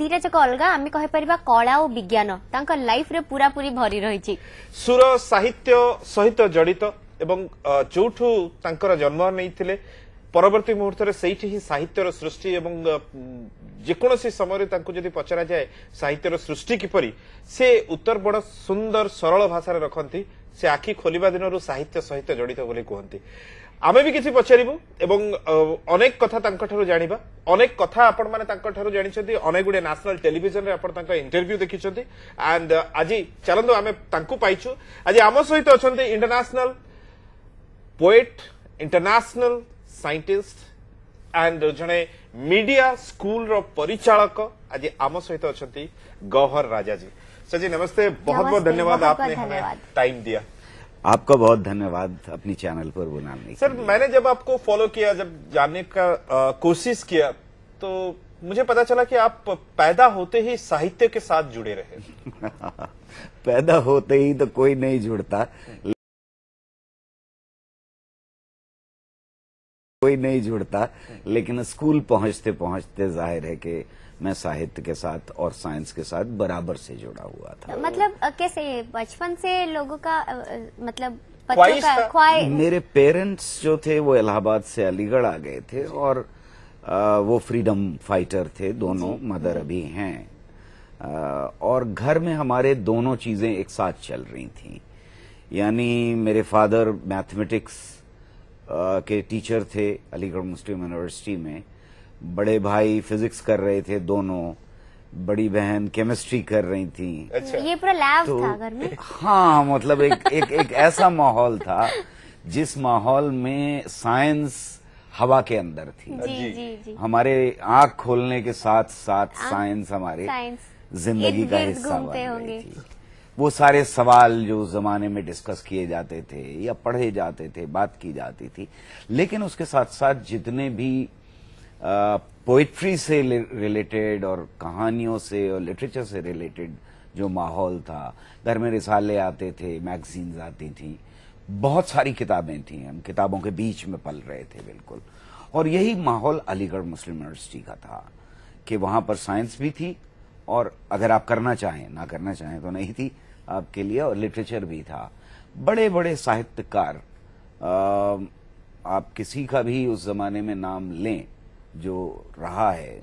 ଦିଟା ଯାକ ଅଲଗା ଆମେ କହିପାରିବା କଳା ଓ ବିଜ୍ଞାନ ତାଙ୍କ ଲାଇଫରେ ପୁରାପୁରି ଭରି ରହିଛି ସୁର ସାହିତ୍ୟ ସହିତ ଜଡିତ ଏବଂ ଯୋଉଠୁ ତାଙ୍କର ଜନ୍ମ ନେଇଥିଲେ ପରବର୍ତ୍ତୀ ମୁହୂର୍ତ୍ତରେ ସେଇଠି ହିଁ ସାହିତ୍ୟର ସୃଷ୍ଟି ଏବଂ ଯେକୌଣସି ସମୟରେ ତାଙ୍କୁ ଯଦି ପଚରାଯାଏ ସାହିତ୍ୟର ସୃଷ୍ଟି କିପରି ସେ ଉତ୍ତର ବଡ ସୁନ୍ଦର ସରଳ ଭାଷାରେ ରଖନ୍ତି ସେ ଆଖି ଖୋଲିବା ଦିନରୁ ସାହିତ୍ୟ ସହିତ ଜଡିତ ବୋଲି କୁହନ୍ତି ଆମେ ବି କିଛି ପଚାରିବୁ ଏବଂ ଅନେକ କଥା ତାଙ୍କଠାରୁ ଜାଣିବା ଅନେକ କଥା ଆପଣମାନେ ତାଙ୍କଠାରୁ ଜାଣିଛନ୍ତି ଅନେକ ଗୁଡ଼ିଏ ନ୍ୟାସନାଲ ଟେଲିଭିଜନରେ ଆପଣ ତାଙ୍କ ଇଣ୍ଟରଭ୍ୟୁ ଦେଖିଛନ୍ତି ଆଣ୍ଡ ଆଜି ଚାଲନ୍ତୁ ଆମେ ତାଙ୍କୁ ପାଇଛୁ ଆଜି ଆମ ସହିତ ଅଛନ୍ତି international poet international scientist and ଜଣେ ମିଡିଆ ସ୍କୁଲର ପରିଚାଳକ ଆଜି ଆମ ସହିତ ଅଛନ୍ତି ଗହର ରାଜାଜୀ सर जी नमस्ते बहुत बहुत धन्यवाद आपने हमें टाइम दिया आपका बहुत धन्यवाद अपनी चैनल पर बुलाने सर मैंने जब आपको फॉलो किया जब जानने का कोशिश किया तो मुझे पता चला कि आप पैदा होते ही साहित्य के साथ जुड़े रहे पैदा होते ही तो कोई नहीं जुड़ता कोई नहीं जुड़ता लेकिन स्कूल पहुंचते पहुंचते जाहिर है कि मैं साहित्य के साथ और साइंस के साथ बराबर से जुड़ा हुआ था मतलब कैसे बचपन से लोगों का मतलब ख्वाहिश मेरे पेरेंट्स जो थे वो इलाहाबाद से अलीगढ़ आ गए थे और वो फ्रीडम फाइटर थे दोनों मदर अभी हम्म। हैं और घर में हमारे दोनों चीजें एक साथ चल रही थी यानी मेरे फादर मैथमेटिक्स के टीचर थे अलीगढ़ मुस्लिम यूनिवर्सिटी में बड़े भाई फिजिक्स कर रहे थे दोनों बड़ी बहन केमिस्ट्री कर रही थी अच्छा। ये पूरा लैब तो, था घर में हाँ मतलब एक एक एक ऐसा माहौल था जिस माहौल में साइंस हवा के अंदर थी जी, जी, जी। हमारे आंख खोलने के साथ साथ साइंस हमारे जिंदगी का हिस्सा बन रही थी वो सारे सवाल जो उस जमाने में डिस्कस किए जाते थे या पढ़े जाते थे बात की जाती थी लेकिन उसके साथ साथ जितने भी पोइट्री से रिलेटेड और कहानियों से और लिटरेचर से रिलेटेड जो माहौल था घर में रिसाले आते थे मैगजीन्स आती थी बहुत सारी किताबें थी हम किताबों के बीच में पल रहे थे बिल्कुल और यही माहौल अलीगढ़ मुस्लिम यूनिवर्सिटी का था कि वहां पर साइंस भी थी और अगर आप करना चाहें ना करना चाहें तो नहीं थी आपके लिए और लिटरेचर भी था बड़े बड़े साहित्यकार आप किसी का भी उस जमाने में नाम लें जो रहा है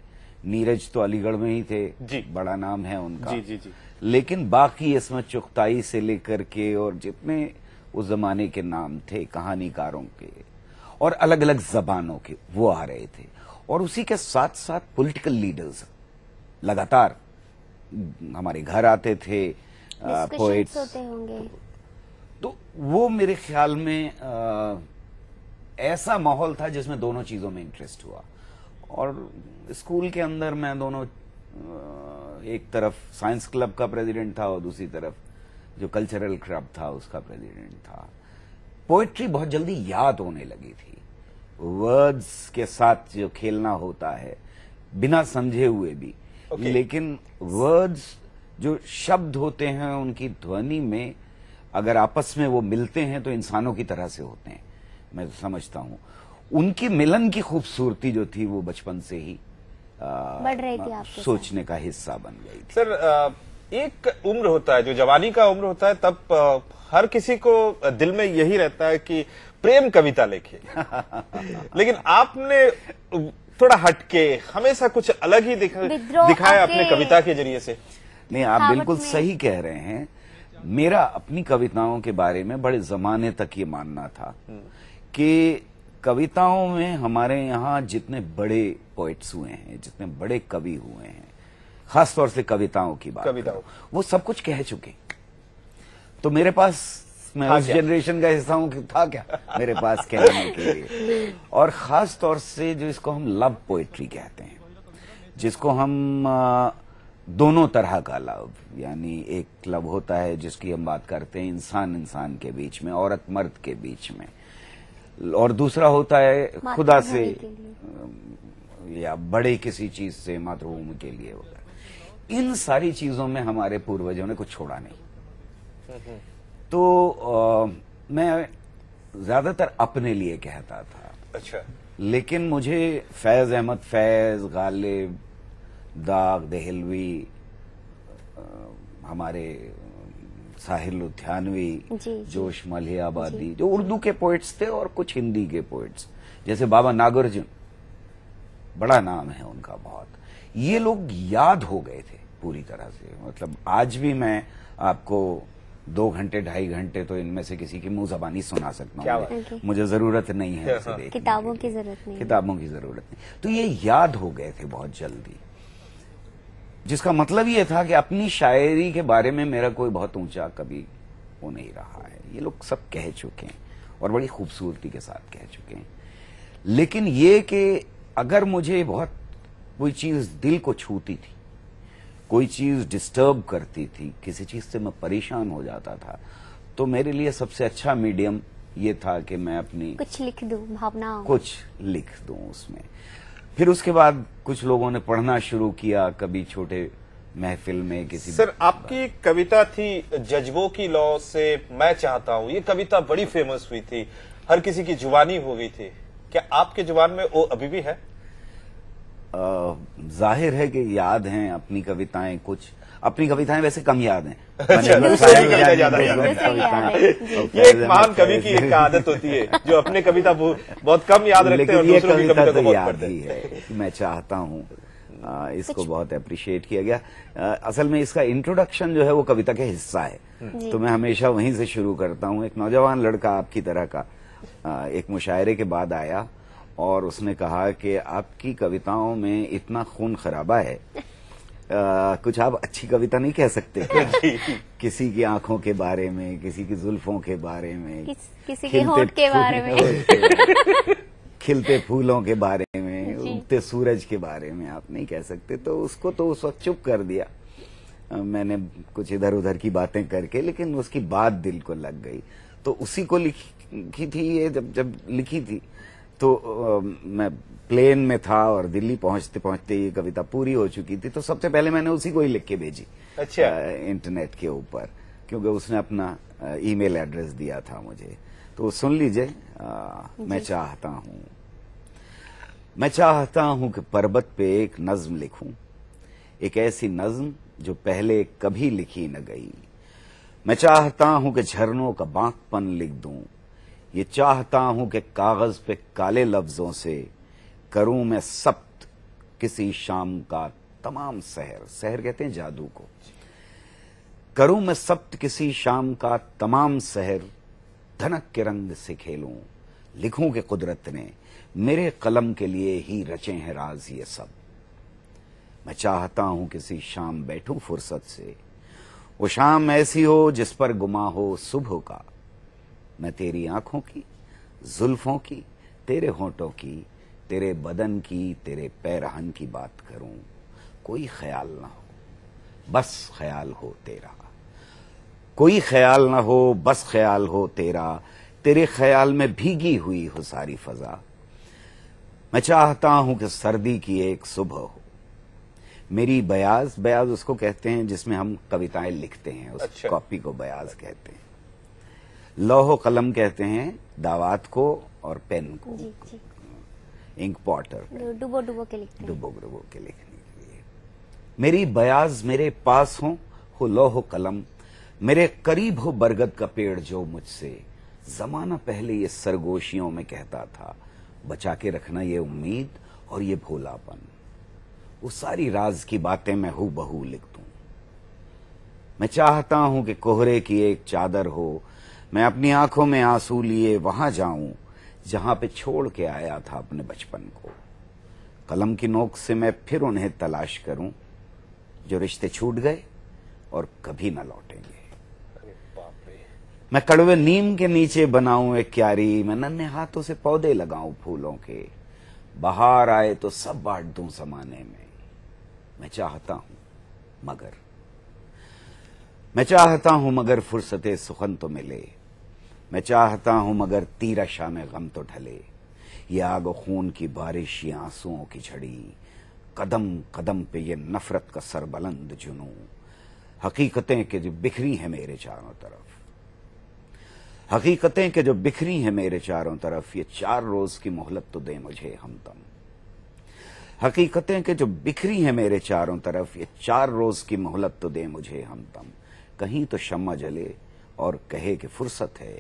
नीरज तो अलीगढ़ में ही थे जी। बड़ा नाम है उनका जी जी जी लेकिन बाकी इसमें चुकताई से लेकर के और जितने उस जमाने के नाम थे कहानीकारों के और अलग अलग जबानों के वो आ रहे थे और उसी के साथ साथ पॉलिटिकल लीडर्स लगातार हमारे घर आते थे पोइट्स होते होंगे तो वो मेरे ख्याल में आ, ऐसा माहौल था जिसमें दोनों चीजों में इंटरेस्ट हुआ और स्कूल के अंदर मैं दोनों एक तरफ साइंस क्लब का प्रेसिडेंट था और दूसरी तरफ जो कल्चरल क्लब था उसका प्रेसिडेंट था पोएट्री बहुत जल्दी याद होने लगी थी वर्ड्स के साथ जो खेलना होता है बिना समझे हुए भी okay. लेकिन वर्ड्स जो शब्द होते हैं उनकी ध्वनि में अगर आपस में वो मिलते हैं तो इंसानों की तरह से होते हैं मैं तो समझता हूँ उनकी मिलन की खूबसूरती जो थी वो बचपन से ही आ, बढ़ रही थी आपके सोचने का हिस्सा बन गई थी सर आ, एक उम्र होता है जो जवानी का उम्र होता है तब आ, हर किसी को दिल में यही रहता है कि प्रेम कविता लिखे लेकिन आपने थोड़ा हटके हमेशा कुछ अलग ही दिख, दिखाया अपने कविता के जरिए से नहीं आप बिल्कुल सही कह रहे हैं मेरा अपनी कविताओं के बारे में बड़े जमाने तक ये मानना था हम्म। कि कविताओं में हमारे यहाँ जितने बड़े पोइट्स हुए हैं जितने बड़े कवि हुए हैं खास तौर से कविताओं की बात कविताओं वो सब कुछ कह चुके तो मेरे पास मैं हाँ उस जनरेशन का हिस्सा हूँ था क्या मेरे पास कहने के लिए और खास तौर से जो इसको हम लव पोएट्री कहते हैं जिसको हम दोनों तरह का लव यानी एक लव होता है जिसकी हम बात करते हैं इंसान इंसान के बीच में औरत मर्द के बीच में और दूसरा होता है खुदा से या बड़े किसी चीज से मातृभूमि के लिए वगैरह इन सारी चीजों में हमारे पूर्वजों ने कुछ छोड़ा नहीं तो आ, मैं ज्यादातर अपने लिए कहता था अच्छा लेकिन मुझे फैज अहमद फैज गालिब दाग दहलवी हमारे साहिल लुधियानवी जोश मलिह आबादी जो उर्दू के पोइट्स थे और कुछ हिंदी के पोइट्स जैसे बाबा नागार्जुन बड़ा नाम है उनका बहुत ये लोग याद हो गए थे पूरी तरह से मतलब आज भी मैं आपको दो घंटे ढाई घंटे तो इनमें से किसी की मुंह जबानी सुना सकता हूँ मुझे जरूरत नहीं है हाँ, हाँ। किताबों की जरूरत नहीं किताबों की जरूरत नहीं तो ये याद हो गए थे बहुत जल्दी जिसका मतलब ये था कि अपनी शायरी के बारे में मेरा कोई बहुत ऊंचा कभी हो नहीं रहा है ये लोग सब कह चुके हैं और बड़ी खूबसूरती के साथ कह चुके हैं लेकिन ये कि अगर मुझे बहुत कोई चीज़ दिल को छूती थी कोई चीज़ डिस्टर्ब करती थी किसी चीज़ से मैं परेशान हो जाता था तो मेरे लिए सबसे अच्छा मीडियम ये था कि मैं अपनी कुछ लिख दू भावना कुछ लिख दू उसमें फिर उसके बाद कुछ लोगों ने पढ़ना शुरू किया कभी छोटे महफिल में किसी सर आपकी कविता थी जज्बों की लॉ से मैं चाहता हूँ ये कविता बड़ी फेमस हुई थी हर किसी की जुबानी हो गई थी क्या आपके जुबान में वो अभी भी है आ, जाहिर है कि याद हैं अपनी कविताएं कुछ अपनी कविताएं वैसे कम याद हैं ये एक महान कवि की एक आदत होती है जो अपने कविता बहुत कम याद रखते हैं और की कविता तो को है मैं चाहता हूँ इसको बहुत अप्रिशिएट किया गया असल में इसका इंट्रोडक्शन जो है वो कविता के हिस्सा है तो मैं हमेशा वहीं से शुरू करता हूँ एक नौजवान लड़का आपकी तरह का एक मुशायरे के बाद आया और उसने कहा कि आपकी कविताओं में इतना खून खराबा है कुछ आप अच्छी कविता नहीं कह सकते किसी की आंखों के बारे में किसी की जुल्फों के बारे में किस, किसी के होंठ के बारे में खिलते फूलों के बारे में उगते सूरज के बारे में आप नहीं कह सकते तो उसको तो उस वक्त चुप कर दिया मैंने कुछ इधर उधर की बातें करके लेकिन उसकी बात दिल को लग गई तो उसी को लिखी थी ये जब जब लिखी थी तो आ, मैं प्लेन में था और दिल्ली पहुंचते पहुंचते ये कविता पूरी हो चुकी थी तो सबसे पहले मैंने उसी को ही लिख के भेजी अच्छा आ, इंटरनेट के ऊपर क्योंकि उसने अपना ईमेल एड्रेस दिया था मुझे तो सुन लीजिए मैं चाहता हूं मैं चाहता हूं कि पर्वत पे एक नज्म लिखूं एक ऐसी नज्म जो पहले कभी लिखी न गई मैं चाहता हूं कि झरनों का बांकपन लिख दूं ये चाहता हूं कि कागज पे काले लफ्जों से करूं मैं सप्त किसी शाम का तमाम सहर सहर कहते हैं जादू को करूं मैं सप्त किसी शाम का तमाम सहर धनक के रंग से खेलूं लिखूं के कुदरत ने मेरे कलम के लिए ही रचे हैं राज ये सब मैं चाहता हूं किसी शाम बैठूं फुर्सत से वो शाम ऐसी हो जिस पर गुमा हो सुबह का मैं तेरी आंखों की जुल्फों की तेरे होठों की तेरे बदन की तेरे पैरहन की बात करूं कोई ख्याल ना हो बस ख्याल हो तेरा कोई ख्याल ना हो बस ख्याल हो तेरा तेरे ख्याल में भीगी हुई हो सारी फजा मैं चाहता हूं कि सर्दी की एक सुबह हो मेरी बयाज बयाज उसको कहते हैं जिसमें हम कविताएं लिखते हैं उस अच्छा। कॉपी को बयाज कहते हैं लोहो कलम कहते हैं दावात को और पेन को जी, इंक पॉटर डुबो डुबो के लिखते डुबो डुबो के लिखने के लिए मेरी बयाज मेरे पास हो हो लौह कलम मेरे करीब हो बरगद का पेड़ जो मुझसे जमाना पहले ये सरगोशियों में कहता था बचा के रखना ये उम्मीद और ये भोलापन वो सारी राज की बातें मैं हूं बहू लिख दू मैं चाहता हूं कि कोहरे की एक चादर हो मैं अपनी आंखों में आंसू लिए वहां जाऊं जहां पे छोड़ के आया था अपने बचपन को कलम की नोक से मैं फिर उन्हें तलाश करूं जो रिश्ते छूट गए और कभी ना लौटेंगे मैं कड़वे नीम के नीचे बनाऊं एक क्यारी मैं नन्हे हाथों से पौधे लगाऊं फूलों के बाहर आए तो सब बांट दूं समाने में मैं चाहता हूं मगर मैं चाहता हूं मगर फुर्सत सुखन तो मिले मैं चाहता हूं मगर तीरा शाम गम तो ढले ये आग खून की बारिश ये आंसुओं की झड़ी कदम कदम पे ये नफरत का सरबलंद जुनू हकीकतें के जो बिखरी हैं मेरे चारों तरफ हकीकतें के जो बिखरी हैं मेरे चारों तरफ ये चार रोज की मोहलत तो दे मुझे हमदम हकीकतें के जो बिखरी हैं मेरे चारों तरफ ये चार रोज की मोहलत तो दे मुझे हमदम कहीं तो शम्मा जले और कहे कि फुर्सत है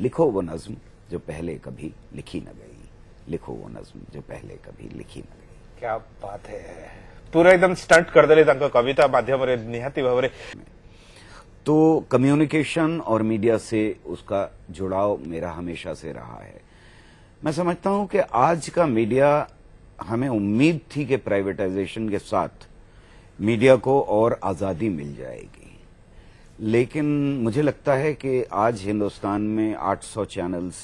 लिखो वो नज्म जो पहले कभी लिखी न गई लिखो वो नज्म जो पहले कभी लिखी न गई क्या बात है पूरा एकदम स्टंट कर दे कविता माध्यम रे निहाती भाव तो कम्युनिकेशन और मीडिया से उसका जुड़ाव मेरा हमेशा से रहा है मैं समझता हूं कि आज का मीडिया हमें उम्मीद थी कि प्राइवेटाइजेशन के साथ मीडिया को और आज़ादी मिल जाएगी लेकिन मुझे लगता है कि आज हिंदुस्तान में 800 चैनल्स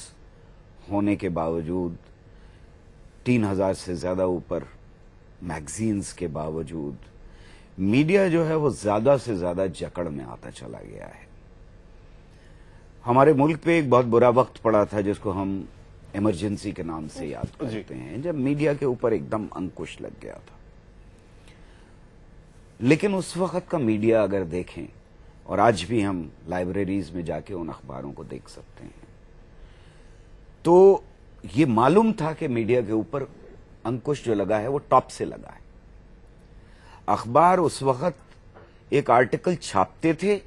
होने के बावजूद 3000 से ज़्यादा ऊपर मैगजीन्स के बावजूद मीडिया जो है वो ज़्यादा से ज़्यादा जकड़ में आता चला गया है हमारे मुल्क पे एक बहुत बुरा वक्त पड़ा था जिसको हम इमरजेंसी के नाम से याद करते हैं जब मीडिया के ऊपर एकदम अंकुश लग गया था लेकिन उस वक्त का मीडिया अगर देखें और आज भी हम लाइब्रेरीज में जाके उन अखबारों को देख सकते हैं तो ये मालूम था कि मीडिया के ऊपर अंकुश जो लगा है वो टॉप से लगा है अखबार उस वक्त एक आर्टिकल छापते थे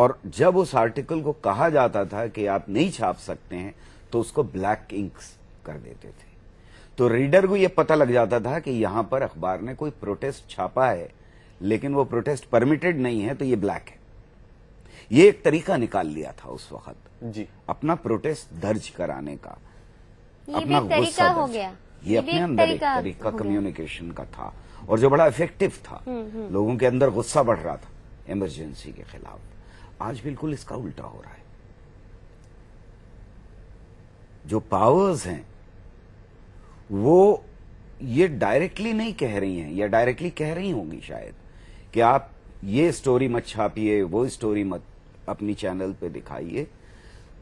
और जब उस आर्टिकल को कहा जाता था कि आप नहीं छाप सकते हैं तो उसको ब्लैक इंक कर देते थे तो रीडर को यह पता लग जाता था कि यहां पर अखबार ने कोई प्रोटेस्ट छापा है लेकिन वो प्रोटेस्ट परमिटेड नहीं है तो ये ब्लैक है ये एक तरीका निकाल लिया था उस वक्त जी अपना प्रोटेस्ट दर्ज कराने का ये अपना भी तरीका हो गया ये अपने अंदर एक तरीका कम्युनिकेशन का था और जो बड़ा इफेक्टिव था हम्म, हम्म। लोगों के अंदर गुस्सा बढ़ रहा था इमरजेंसी के खिलाफ आज बिल्कुल इसका उल्टा हो रहा है जो पावर्स हैं वो ये डायरेक्टली नहीं कह रही हैं या डायरेक्टली कह रही होंगी शायद कि आप ये स्टोरी मत छापिए वो स्टोरी मत अपनी चैनल पे दिखाइए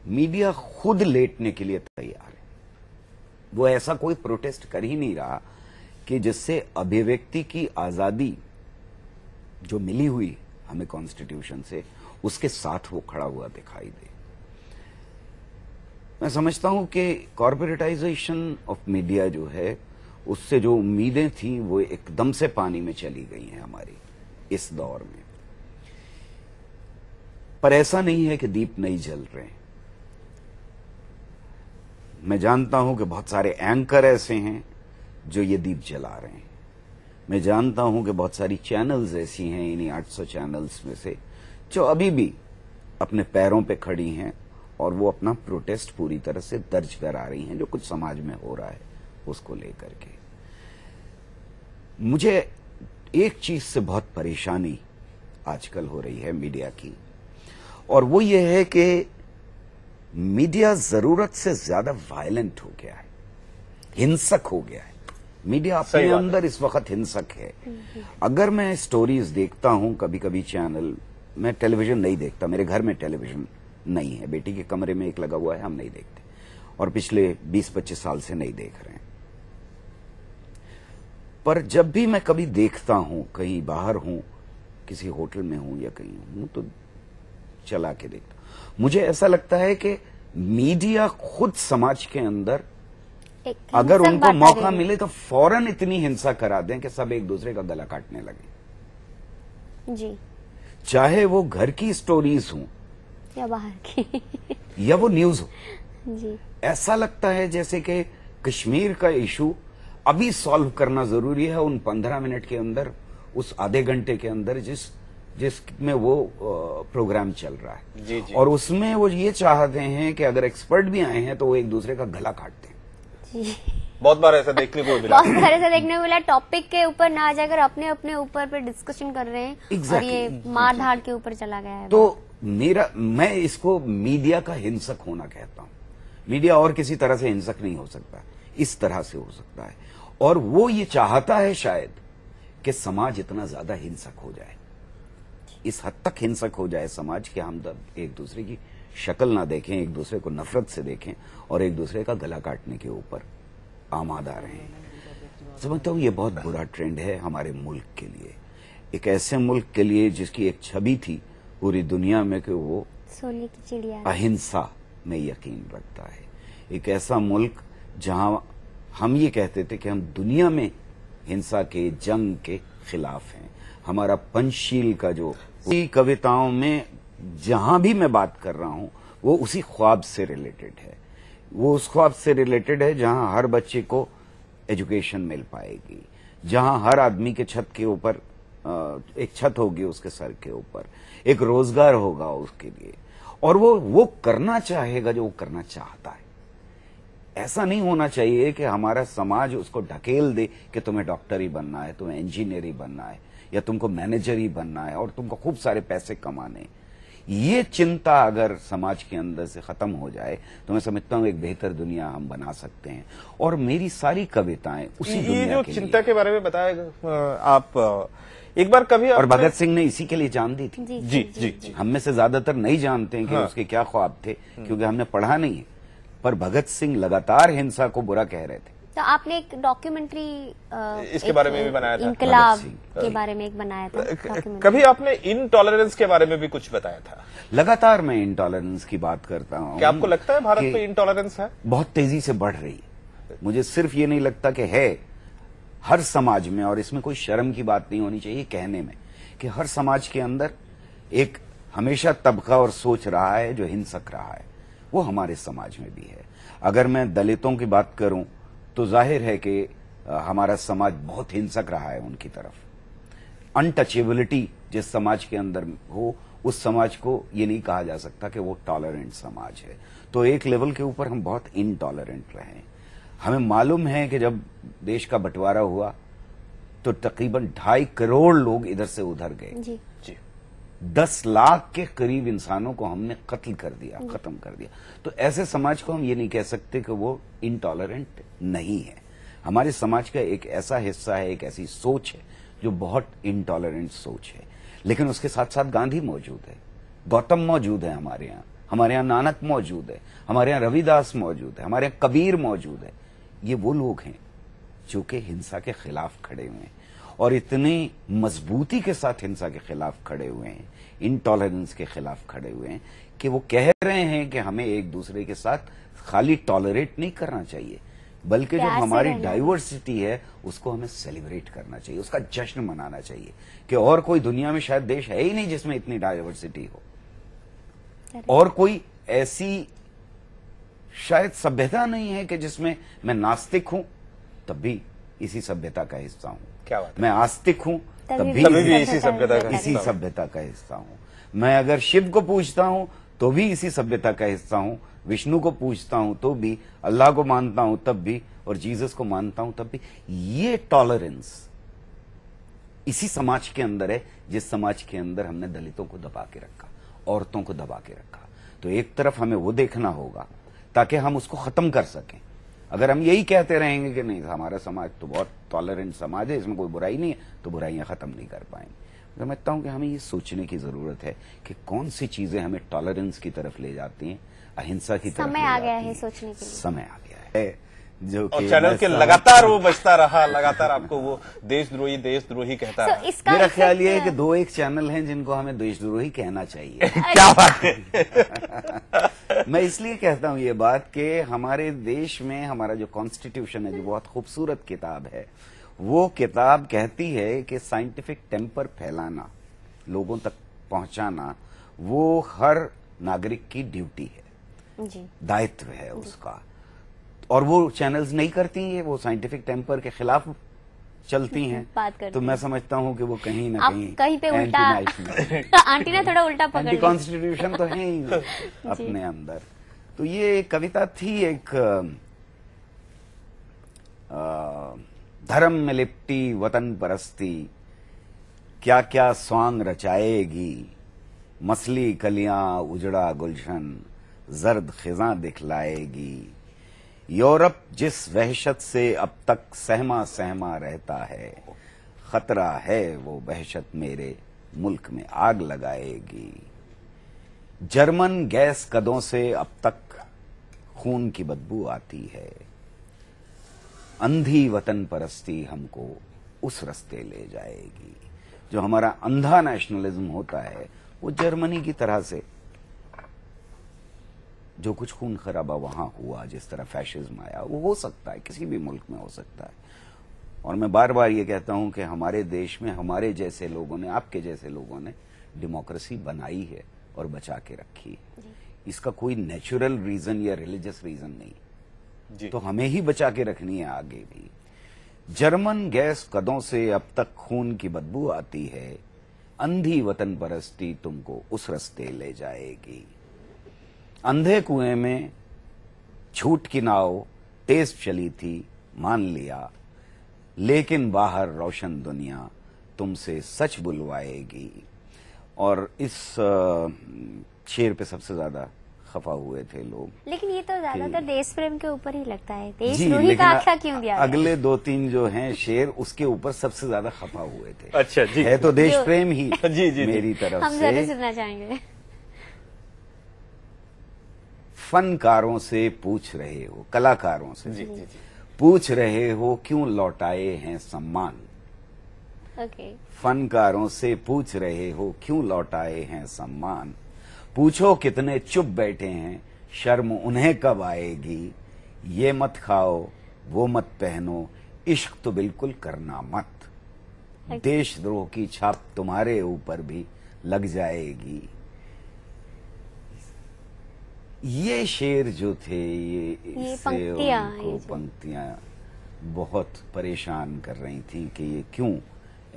मीडिया खुद लेटने के लिए तैयार है वो ऐसा कोई प्रोटेस्ट कर ही नहीं रहा कि जिससे अभिव्यक्ति की आजादी जो मिली हुई हमें कॉन्स्टिट्यूशन से उसके साथ वो खड़ा हुआ दिखाई दे मैं समझता हूं कि कॉर्पोरेटाइजेशन ऑफ मीडिया जो है उससे जो उम्मीदें थी वो एकदम से पानी में चली गई हैं हमारी इस दौर में पर ऐसा नहीं है कि दीप नहीं जल रहे मैं जानता हूं कि बहुत सारे एंकर ऐसे हैं जो ये दीप जला रहे हैं मैं जानता हूं कि बहुत सारी चैनल्स ऐसी हैं इन्हीं 800 चैनल्स में से जो अभी भी अपने पैरों पे खड़ी हैं और वो अपना प्रोटेस्ट पूरी तरह से दर्ज करा रही हैं जो कुछ समाज में हो रहा है उसको लेकर के मुझे एक चीज से बहुत परेशानी आजकल हो रही है मीडिया की और वो ये है कि मीडिया जरूरत से ज्यादा वायलेंट हो गया है हिंसक हो गया है मीडिया अपने अंदर इस वक्त हिंसक है अगर मैं स्टोरीज देखता हूं कभी कभी चैनल मैं टेलीविजन नहीं देखता मेरे घर में टेलीविजन नहीं है बेटी के कमरे में एक लगा हुआ है हम नहीं देखते और पिछले 20-25 साल से नहीं देख रहे हैं पर जब भी मैं कभी देखता हूं कहीं बाहर हूं किसी होटल में हूं या कहीं हूं तो चला के देखता मुझे ऐसा लगता है कि मीडिया खुद समाज के अंदर अगर उनको मौका मिले तो फौरन इतनी हिंसा करा दें कि सब एक दूसरे का गला काटने लगे जी चाहे वो घर की स्टोरीज हो या बाहर की या वो न्यूज हो जी ऐसा लगता है जैसे कि कश्मीर का इशू अभी सॉल्व करना जरूरी है उन पंद्रह मिनट के अंदर उस आधे घंटे के अंदर जिस जिसमें वो प्रोग्राम चल रहा है जी जी। और उसमें वो ये चाहते हैं कि अगर एक्सपर्ट भी आए हैं तो वो एक दूसरे का गला काटते हैं बहुत बार ऐसा देखने को मिला बहुत बार ऐसा देखने को मिला टॉपिक के ऊपर ना आ जाकर अपने अपने ऊपर पे डिस्कशन कर रहे हैं exactly. और ये मार के ऊपर चला गया है तो मेरा मैं इसको मीडिया का हिंसक होना कहता हूँ मीडिया और किसी तरह से हिंसक नहीं हो सकता इस तरह से हो सकता है और वो ये चाहता है शायद कि समाज इतना ज्यादा हिंसक हो जाए इस हद तक हिंसक हो जाए समाज कि हम एक दूसरे की शक्ल ना देखें एक दूसरे को नफरत से देखें और एक दूसरे का गला काटने के ऊपर आमादा रहे समझता हूँ ये बहुत बुरा ट्रेंड है हमारे मुल्क के लिए एक ऐसे मुल्क के लिए जिसकी एक छवि थी पूरी दुनिया में कि वो सोने की चिड़िया अहिंसा में यकीन रखता है एक ऐसा मुल्क जहाँ हम ये कहते थे कि हम दुनिया में हिंसा के जंग के खिलाफ हैं हमारा पंचशील का जो कविताओं में जहां भी मैं बात कर रहा हूं वो उसी ख्वाब से रिलेटेड है वो उस ख्वाब से रिलेटेड है जहां हर बच्चे को एजुकेशन मिल पाएगी जहां हर आदमी के छत के ऊपर एक छत होगी उसके सर के ऊपर एक रोजगार होगा उसके लिए और वो वो करना चाहेगा जो वो करना चाहता है ऐसा नहीं होना चाहिए कि हमारा समाज उसको ढकेल दे कि तुम्हें डॉक्टर ही बनना है तुम्हें इंजीनियर ही बनना है या तुमको मैनेजर ही बनना है और तुमको खूब सारे पैसे कमाने ये चिंता अगर समाज के अंदर से खत्म हो जाए तो मैं समझता हूँ एक बेहतर दुनिया हम बना सकते हैं और मेरी सारी कविताएं उसी ये जो के चिंता के बारे में बताया आप एक बार कभी और भगत सिंह ने इसी के लिए जान दी थी जी जी, जी, जी। हम में से ज्यादातर नहीं जानते हैं कि हाँ। उसके क्या ख्वाब थे हम्म। क्योंकि हमने पढ़ा नहीं है पर भगत सिंह लगातार हिंसा को बुरा कह रहे थे तो आपने एक डॉक्यूमेंट्री इसके बारे में भी बनाया था इंकलाब के बारे में एक बनाया था कभी आपने इनटॉलरेंस के बारे में भी कुछ बताया था लगातार मैं इनटॉलरेंस की बात करता हूँ क्या आपको लगता है भारत में इनटॉलरेंस है बहुत तेजी से बढ़ रही मुझे सिर्फ ये नहीं लगता कि है हर समाज में और इसमें कोई शर्म की बात नहीं होनी चाहिए कहने में कि हर समाज के अंदर एक हमेशा तबका और सोच रहा है जो हिंसक रहा है वो हमारे समाज में भी है अगर मैं दलितों की बात करूं तो जाहिर है कि हमारा समाज बहुत हिंसक रहा है उनकी तरफ अनटचेबिलिटी जिस समाज के अंदर हो उस समाज को ये नहीं कहा जा सकता कि वो टॉलरेंट समाज है तो एक लेवल के ऊपर हम बहुत इनटॉलरेंट रहे हमें मालूम है कि जब देश का बंटवारा हुआ तो तकरीबन ढाई करोड़ लोग इधर से उधर गए जी जी दस लाख के करीब इंसानों को हमने कत्ल कर दिया खत्म कर दिया तो ऐसे समाज को हम ये नहीं कह सकते कि वो इनटॉलरेंट नहीं है हमारे समाज का एक ऐसा हिस्सा है एक ऐसी सोच है जो बहुत इनटॉलरेंट सोच है लेकिन उसके साथ साथ गांधी मौजूद है गौतम मौजूद है हमारे यहाँ हमारे यहाँ नानक मौजूद है हमारे यहाँ रविदास मौजूद है हमारे यहाँ कबीर मौजूद है ये वो लोग हैं जो कि हिंसा के खिलाफ खड़े हुए हैं और इतने मजबूती के साथ हिंसा के खिलाफ खड़े हुए हैं इनटॉलरेंस के खिलाफ खड़े हुए हैं कि वो कह रहे हैं कि हमें एक दूसरे के साथ खाली टॉलरेट नहीं करना चाहिए बल्कि जो हमारी डाइवर्सिटी है उसको हमें सेलिब्रेट करना चाहिए उसका जश्न मनाना चाहिए कि और कोई दुनिया में शायद देश है ही नहीं जिसमें इतनी डाइवर्सिटी हो और कोई ऐसी शायद सभ्यता नहीं है कि जिसमें मैं नास्तिक हूं तब भी इसी सभ्यता का हिस्सा हूं क्या बात मैं आस्तिक हूँ तभी भी इसी सभ्यता का इसी सभ्यता का हिस्सा हूँ मैं अगर शिव को पूछता हूँ तो भी इसी सभ्यता का हिस्सा हूँ विष्णु को पूछता हूँ तो भी अल्लाह को मानता हूँ तब भी और जीसस को मानता हूँ तब भी ये टॉलरेंस इसी समाज के अंदर है जिस समाज के अंदर हमने दलितों को दबा के रखा औरतों को दबा के रखा तो एक तरफ हमें वो देखना होगा ताकि हम उसको खत्म कर सकें अगर हम यही कहते रहेंगे कि नहीं हमारा समाज तो बहुत टॉलरेंट समाज है इसमें कोई बुराई नहीं है तो बुराइयां ख़त्म नहीं कर पाएंगे समझता हूं कि हमें ये सोचने की ज़रूरत है कि कौन सी चीज़ें हमें टॉलरेंस की तरफ ले जाती हैं अहिंसा की तरफ समय आ गया है सोचने के समय आ गया है जो चैनल के लगातार वो बचता रहा लगातार आपको वो देशद्रोही देशद्रोही कहता रहा इसका मेरा ख्याल ये है कि दो एक चैनल हैं जिनको हमें देशद्रोही कहना चाहिए क्या बात है मैं इसलिए कहता हूँ ये बात कि हमारे देश में हमारा जो कॉन्स्टिट्यूशन है जो बहुत खूबसूरत किताब है वो किताब कहती है कि साइंटिफिक टेम्पर फैलाना लोगों तक पहुंचाना वो हर नागरिक की ड्यूटी है दायित्व है उसका और वो चैनल्स नहीं करती हैं वो साइंटिफिक टेम्पर के खिलाफ चलती हैं बात करती तो मैं समझता हूँ कि वो कहीं ना कहीं कहीं पे उल्टा आंटी ने थोड़ा उल्टा पकड़ कॉन्स्टिट्यूशन तो है ही अपने अंदर तो ये कविता थी एक धर्म में लिपटी वतन परस्ती क्या क्या स्वांग रचाएगी मसली कलियां उजड़ा गुलशन जर्द खिजा दिखलाएगी यूरोप जिस वहशत से अब तक सहमा सहमा रहता है खतरा है वो वहशत मेरे मुल्क में आग लगाएगी जर्मन गैस कदों से अब तक खून की बदबू आती है अंधी वतन परस्ती हमको उस रस्ते ले जाएगी जो हमारा अंधा नेशनलिज्म होता है वो जर्मनी की तरह से जो कुछ खून खराबा वहाँ हुआ जिस तरह फैशिज्म आया वो हो सकता है किसी भी मुल्क में हो सकता है और मैं बार बार ये कहता हूँ कि हमारे देश में हमारे जैसे लोगों ने आपके जैसे लोगों ने डेमोक्रेसी बनाई है और बचा के रखी है इसका कोई नेचुरल रीजन या रिलीजियस रीजन नहीं तो हमें ही बचा के रखनी है आगे भी जर्मन गैस कदों से अब तक खून की बदबू आती है अंधी वतन परस्ती तुमको उस रस्ते ले जाएगी अंधे कुएं में झूठ की नाव तेज चली थी मान लिया लेकिन बाहर रोशन दुनिया तुमसे सच बुलवाएगी और इस शेर पे सबसे ज्यादा खफा हुए थे लोग लेकिन ये तो ज्यादातर देश प्रेम के ऊपर ही लगता है देश जी, का आख्या क्यों दिया अगले दो तीन जो हैं शेर उसके ऊपर सबसे ज्यादा खफा हुए थे अच्छा जी है तो देश प्रेम ही जी, जी, मेरी तरफ हम से सुनना चाहेंगे फनकारों से पूछ रहे हो कलाकारों से जी, जी, जी। पूछ रहे हो क्यों लौटाए हैं सम्मान okay. फनकारों से पूछ रहे हो क्यों लौटाए हैं सम्मान पूछो कितने चुप बैठे हैं शर्म उन्हें कब आएगी ये मत खाओ वो मत पहनो इश्क तो बिल्कुल करना मत okay. देशद्रोह की छाप तुम्हारे ऊपर भी लग जाएगी ये शेर जो थे ये, ये पंक्तियां पंक्तियां बहुत परेशान कर रही थी कि ये क्यों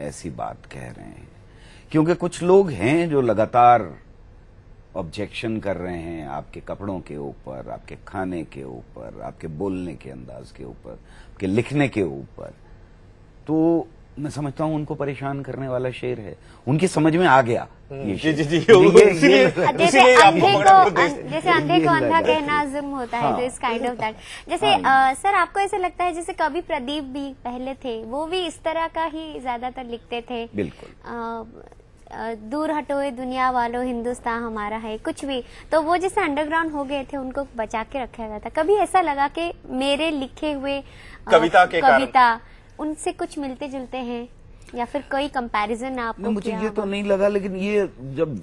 ऐसी बात कह रहे हैं क्योंकि कुछ लोग हैं जो लगातार ऑब्जेक्शन कर रहे हैं आपके कपड़ों के ऊपर आपके खाने के ऊपर आपके बोलने के अंदाज के ऊपर आपके लिखने के ऊपर तो मैं समझता हूँ उनको परेशान करने वाला शेर है उनकी समझ में आ गया हम्म। ये जी जी जी तो अं- जैसे अंधे को जैसे अंधे को अंधा कहना जुर्म होता है हाँ। तो इस काइंड ऑफ दैट जैसे हाँ। सर आपको ऐसा लगता है जैसे कभी प्रदीप भी पहले थे वो भी इस तरह का ही ज्यादातर लिखते थे बिल्कुल दूर हटोए दुनिया वालों हिंदुस्तान हमारा है कुछ भी तो वो जैसे अंडरग्राउंड हो गए थे उनको बचा के रखा गया था कभी ऐसा लगा कि मेरे लिखे हुए कविता के कविता उनसे कुछ मिलते जुलते हैं या फिर कोई कंपैरिजन आप मुझे ये तो नहीं लगा लेकिन ये जब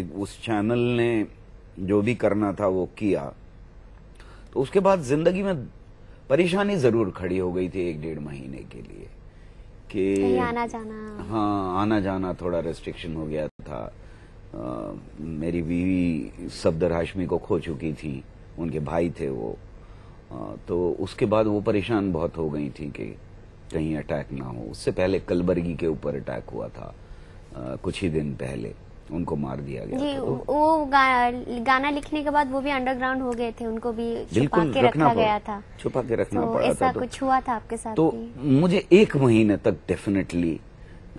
एक उस चैनल ने जो भी करना था वो किया तो उसके बाद जिंदगी में परेशानी जरूर खड़ी हो गई थी एक डेढ़ महीने के लिए कि आना जाना हाँ आना जाना थोड़ा रेस्ट्रिक्शन हो गया था आ, मेरी बीवी सफदर हाशमी को खो चुकी थी उनके भाई थे वो हाँ, तो उसके बाद वो परेशान बहुत हो गई थी कि कहीं अटैक ना हो उससे पहले कलबर्गी के ऊपर अटैक हुआ था कुछ ही दिन पहले उनको मार दिया गया जी, तो, वो गा, गाना लिखने के बाद वो भी अंडरग्राउंड हो गए थे उनको भी छुपा के रखा गया था छुपा के रखना तो पड़ा ऐसा था, तो, कुछ हुआ था आपके साथ तो मुझे एक महीने तक डेफिनेटली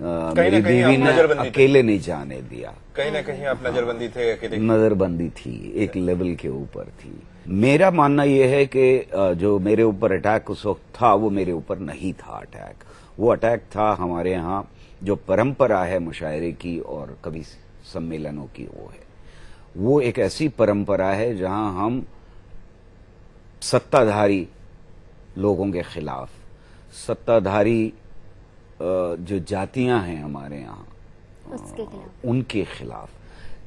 मेरी बीवी ने अकेले नहीं जाने दिया कहीं ना कहीं आप नजरबंदी थे अकेले नजरबंदी थी एक लेवल के ऊपर थी मेरा मानना यह है कि जो मेरे ऊपर अटैक उस वक्त था वो मेरे ऊपर नहीं था अटैक वो अटैक था हमारे यहाँ जो परंपरा है मुशायरे की और कभी सम्मेलनों की वो है वो एक ऐसी परंपरा है जहां हम सत्ताधारी लोगों के खिलाफ सत्ताधारी जो जातियां हैं हमारे यहाँ उनके खिलाफ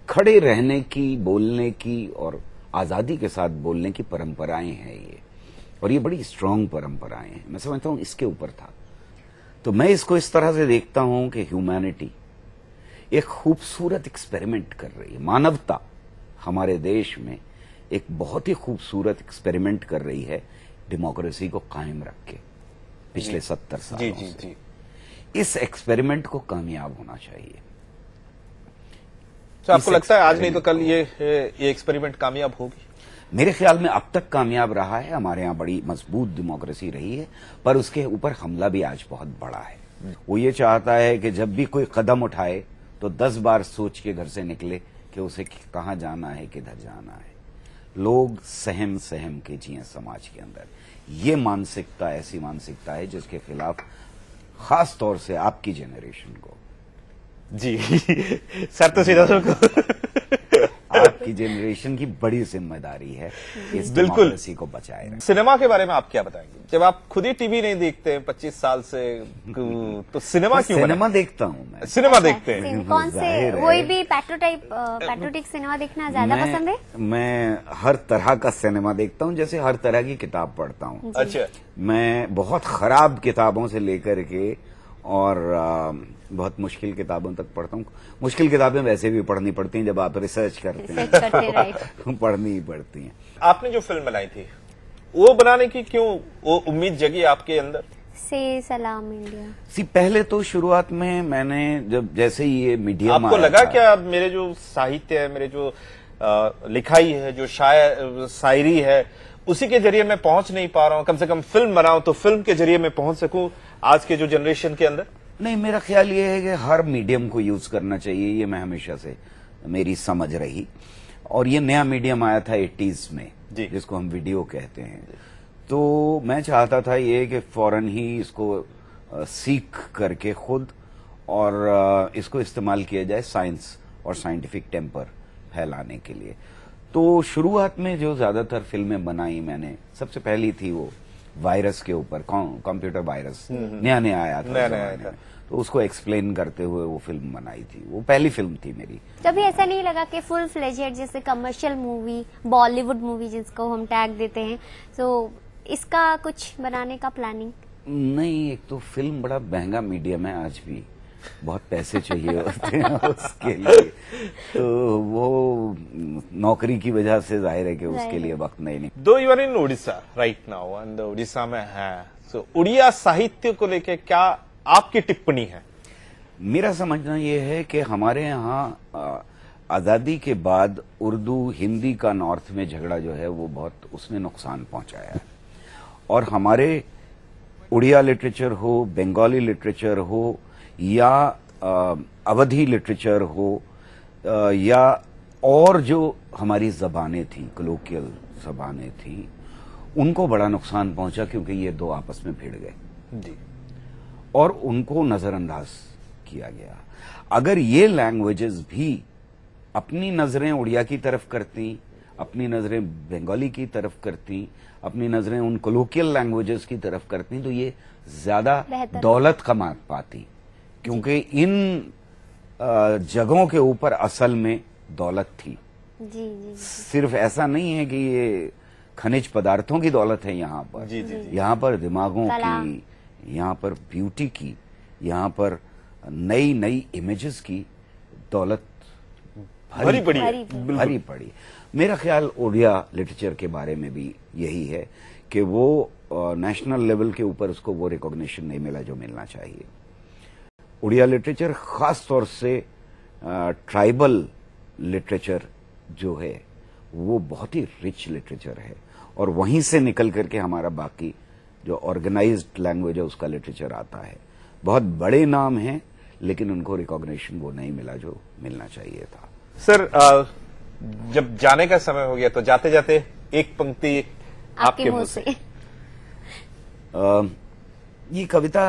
खड़े रहने की बोलने की और आज़ादी के साथ बोलने की परंपराएं हैं ये और ये बड़ी स्ट्रांग परंपराएं हैं मैं समझता हूं इसके ऊपर था तो मैं इसको इस तरह से देखता हूं कि ह्यूमैनिटी एक खूबसूरत एक्सपेरिमेंट कर रही है मानवता हमारे देश में एक बहुत ही खूबसूरत एक्सपेरिमेंट कर रही है डेमोक्रेसी को कायम रख के पिछले सत्तर साल जी, जी, जी. इस एक्सपेरिमेंट को कामयाब होना चाहिए तो आपको लगता है आज नहीं तो कल ये ये एक्सपेरिमेंट कामयाब होगी मेरे ख्याल में अब तक कामयाब रहा है हमारे यहाँ बड़ी मजबूत डेमोक्रेसी रही है पर उसके ऊपर हमला भी आज बहुत बड़ा है वो ये चाहता है कि जब भी कोई कदम उठाए तो दस बार सोच के घर से निकले कि उसे कहाँ जाना है किधर जाना है लोग सहम सहम के जिए समाज के अंदर ये मानसिकता ऐसी मानसिकता है जिसके खिलाफ खास तौर से आपकी जनरेशन को जी सर तो सीधा सबको आपकी जनरेशन की बड़ी जिम्मेदारी है इस बिल्कुल इसी को बचाए सिनेमा के बारे में आप क्या बताएंगे जब आप खुद ही टीवी नहीं देखते हैं पच्चीस साल से तो सिनेमा क्यों सिनेमा देखता हूँ मैं सिनेमा देखते हैं कौन से कोई भी पैट्रोटाइप पैट्रोटिक सिनेमा देखना ज्यादा पसंद है मैं हर तरह का सिनेमा देखता हूँ जैसे हर तरह की किताब पढ़ता हूँ अच्छा मैं बहुत खराब किताबों से लेकर के और बहुत मुश्किल किताबों तक पढ़ता हूँ मुश्किल किताबें वैसे भी पढ़नी पड़ती हैं जब आप रिसर्च करते हैं पढ़नी ही पड़ती हैं आपने जो फिल्म बनाई थी वो बनाने की क्यों वो उम्मीद जगी आपके अंदर से सलाम इंडिया सी पहले तो शुरुआत में मैंने जब जैसे ही ये मीडिया आपको लगा क्या मेरे जो साहित्य है मेरे जो लिखाई है जो शायर शायरी है उसी के जरिए मैं पहुंच नहीं पा रहा हूं कम से कम फिल्म बनाऊं तो फिल्म के जरिए मैं पहुंच सकूं आज के जो जनरेशन के अंदर नहीं मेरा ख्याल ये है कि हर मीडियम को यूज करना चाहिए ये मैं हमेशा से मेरी समझ रही और ये नया मीडियम आया था एटीज में जिसको हम वीडियो कहते हैं तो मैं चाहता था ये कि फौरन ही इसको सीख करके खुद और इसको इस्तेमाल किया जाए साइंस और साइंटिफिक टेम्पर फैलाने के लिए तो शुरुआत में जो ज़्यादातर फिल्में बनाई मैंने सबसे पहली थी वो वायरस के ऊपर कंप्यूटर वायरस नया नया आया था तो उसको एक्सप्लेन करते हुए वो फिल्म बनाई थी वो पहली फिल्म थी मेरी कभी ऐसा नहीं लगा कि फुल फ्लेजेड जैसे कमर्शियल मूवी बॉलीवुड मूवी जिसको हम टैग देते हैं तो इसका कुछ बनाने का प्लानिंग नहीं एक तो फिल्म बड़ा महंगा मीडियम है आज भी बहुत पैसे चाहिए होते हैं उसके लिए तो वो नौकरी की वजह से जाहिर है कि उसके लिए वक्त नहीं दो you're in Orissa right now and Orissa में है सो so, उड़िया साहित्य को लेके क्या आपकी टिप्पणी है मेरा समझना यह है कि हमारे यहाँ आज़ादी के बाद उर्दू हिंदी का नॉर्थ में झगड़ा जो है वो बहुत उसने नुकसान पहुंचाया है और हमारे उड़िया लिटरेचर हो बंगाली लिटरेचर हो या अवधि लिटरेचर हो या और जो हमारी जबानें थी कलोकियल जबानें थी उनको बड़ा नुकसान पहुंचा क्योंकि ये दो आपस में भिड़ गए जी और उनको नजरअंदाज किया गया अगर ये लैंग्वेजेस भी अपनी नजरें उड़िया की तरफ करती अपनी नजरें बंगाली की तरफ करती अपनी नजरें उन कलोकियल लैंग्वेजेस की तरफ करती तो ये ज्यादा दौलत कमा पाती क्योंकि इन जगहों के ऊपर असल में दौलत थी जी जी सिर्फ ऐसा नहीं है कि ये खनिज पदार्थों की दौलत है यहाँ पर जी जी यहाँ पर दिमागों की यहाँ पर ब्यूटी की यहाँ पर नई नई इमेजेस की दौलत भरी, भरी पड़ी भरी, भरी पड़ी मेरा ख्याल ओडिया लिटरेचर के बारे में भी यही है कि वो नेशनल लेवल के ऊपर उसको वो रिकॉग्निशन नहीं मिला जो मिलना चाहिए उड़िया लिटरेचर खास तौर से ट्राइबल लिटरेचर जो है वो बहुत ही रिच लिटरेचर है और वहीं से निकल करके हमारा बाकी जो ऑर्गेनाइज्ड लैंग्वेज है उसका लिटरेचर आता है बहुत बड़े नाम हैं लेकिन उनको रिकॉग्निशन वो नहीं मिला जो मिलना चाहिए था सर आ, जब जाने का समय हो गया तो जाते जाते एक पंक्ति आपके, आपके मुंह से आ, ये कविता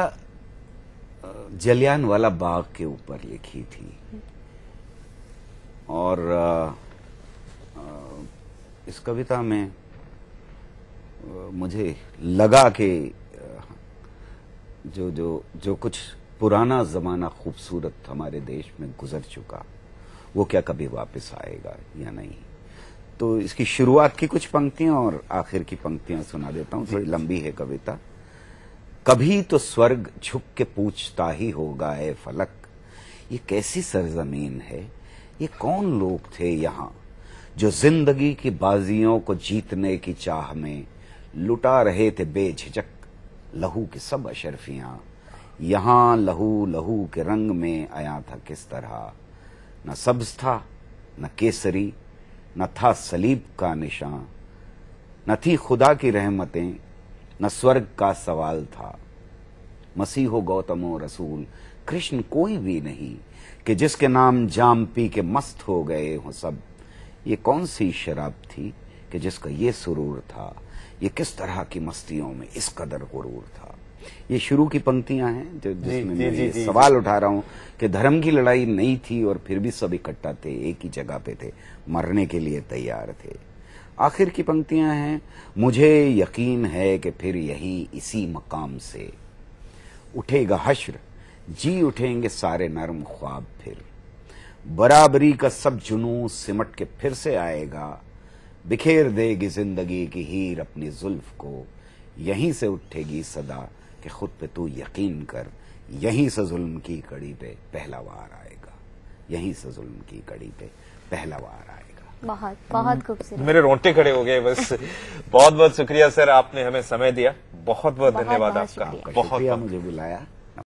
जलियान वाला बाग के ऊपर लिखी थी और इस कविता में मुझे लगा कि जो जो जो कुछ पुराना ज़माना खूबसूरत हमारे देश में गुजर चुका वो क्या कभी वापस आएगा या नहीं तो इसकी शुरुआत की कुछ पंक्तियां और आखिर की पंक्तियां सुना देता हूँ थोड़ी लंबी है कविता कभी तो स्वर्ग झुक के पूछता ही होगा है फलक ये कैसी सरजमीन है ये कौन लोग थे यहाँ जो जिंदगी की बाजियों को जीतने की चाह में लुटा रहे थे बेझिझक लहू की सब अशरफिया यहाँ लहू लहू के रंग में आया था किस तरह न सब्ज था न केसरी न था सलीब का निशान न थी खुदा की रहमतें न स्वर्ग का सवाल था मसीहो गौतमो रसूल कृष्ण कोई भी नहीं कि जिसके नाम जाम पी के मस्त हो गए हो सब ये कौन सी शराब थी कि जिसका ये सुरूर था ये किस तरह की मस्तियों में इस कदर गुरूर था ये शुरू की पंक्तियां हैं जो जिसमें मैं ये सवाल उठा रहा हूं कि धर्म की लड़ाई नहीं थी और फिर भी सब इकट्ठा थे एक ही जगह पे थे मरने के लिए तैयार थे आखिर की पंक्तियां हैं मुझे यकीन है कि फिर यही इसी मकाम से उठेगा हश्र जी उठेंगे सारे नरम ख्वाब फिर बराबरी का सब जुनू सिमट के फिर से आएगा बिखेर देगी जिंदगी की हीर अपनी जुल्फ को यहीं से उठेगी सदा कि खुद पे तू यकीन कर यहीं से जुल्म की कड़ी पे पहला वार आएगा यहीं से जुल्म की कड़ी पे पहला वार आएगा बहुत बहुत खूबसूरत मेरे रोंटे खड़े हो गए बस बहुत बहुत शुक्रिया सर आपने हमें समय दिया बहुत बहुत धन्यवाद आपका बहुत, बहुत मुझे बुलाया